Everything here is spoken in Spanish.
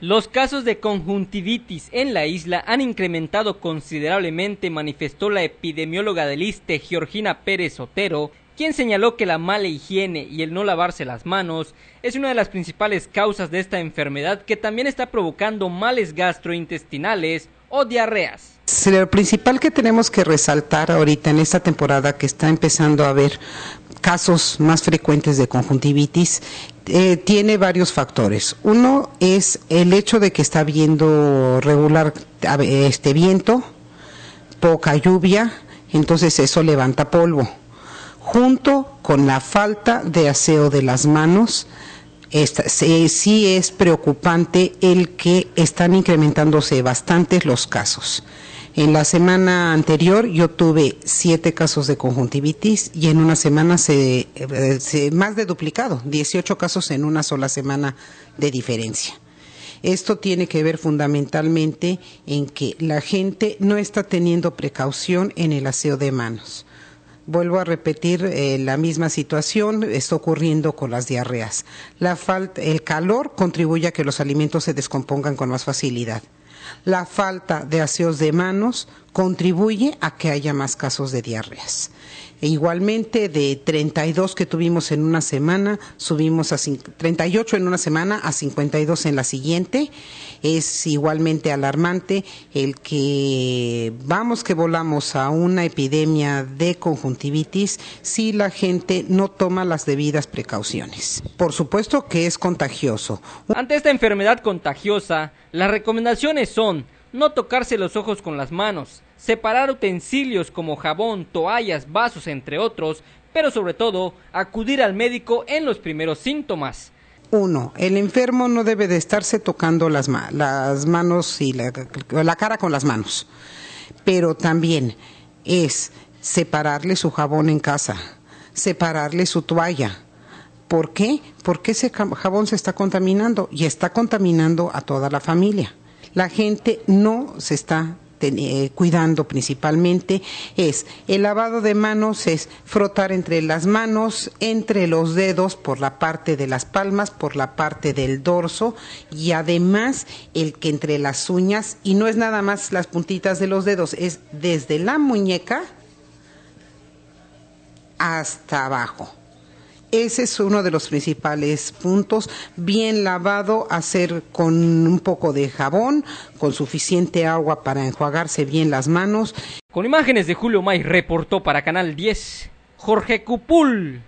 Los casos de conjuntivitis en la isla han incrementado considerablemente, manifestó la epidemióloga del ISTE Georgina Pérez Otero, quien señaló que la mala higiene y el no lavarse las manos es una de las principales causas de esta enfermedad que también está provocando males gastrointestinales o diarreas. Lo principal que tenemos que resaltar ahorita en esta temporada que está empezando a haber casos más frecuentes de conjuntivitis eh, tiene varios factores. Uno es el hecho de que está habiendo regular este viento, poca lluvia, entonces eso levanta polvo, junto con la falta de aseo de las manos. sí es preocupante el que están incrementándose bastantes los casos. En la semana anterior yo tuve siete casos de conjuntivitis y en una semana se, eh, más de duplicado, 18 casos en una sola semana de diferencia. Esto tiene que ver fundamentalmente en que la gente no está teniendo precaución en el aseo de manos vuelvo a repetir eh, la misma situación está ocurriendo con las diarreas. el calor contribuye a que los alimentos se descompongan con más facilidad. La falta de aseos de manos contribuye a que haya más casos de diarreas. E igualmente, de 32 que tuvimos en una semana, subimos a 38 en una semana a 52 en la siguiente. Es igualmente alarmante el que vamos que volamos a una epidemia de conjuntivitis si la gente no toma las debidas precauciones. Por supuesto que es contagioso. Ante esta enfermedad contagiosa, las recomendaciones son no tocarse los ojos con las manos, separar utensilios como jabón, toallas, vasos, entre otros, pero sobre todo acudir al médico en los primeros síntomas. Uno, El enfermo no debe de estarse tocando las, manos y la, la cara con las manos, pero también es separarle su jabón en casa, separarle su toalla, ¿Por qué? Porque ese jabón se está contaminando y está contaminando a toda la familia la gente no se está eh, cuidando principalmente es el lavado de manos es frotar entre las manos entre los dedos por la parte de las palmas por la parte del dorso y además el que entre las uñas y no es nada más las puntitas de los dedos es desde la muñeca hasta abajo ese es uno de los principales puntos. Bien lavado, hacer con un poco de jabón, con suficiente agua para enjuagarse bien las manos. Con imágenes de Julio May reportó para Canal 10 Jorge Cupul.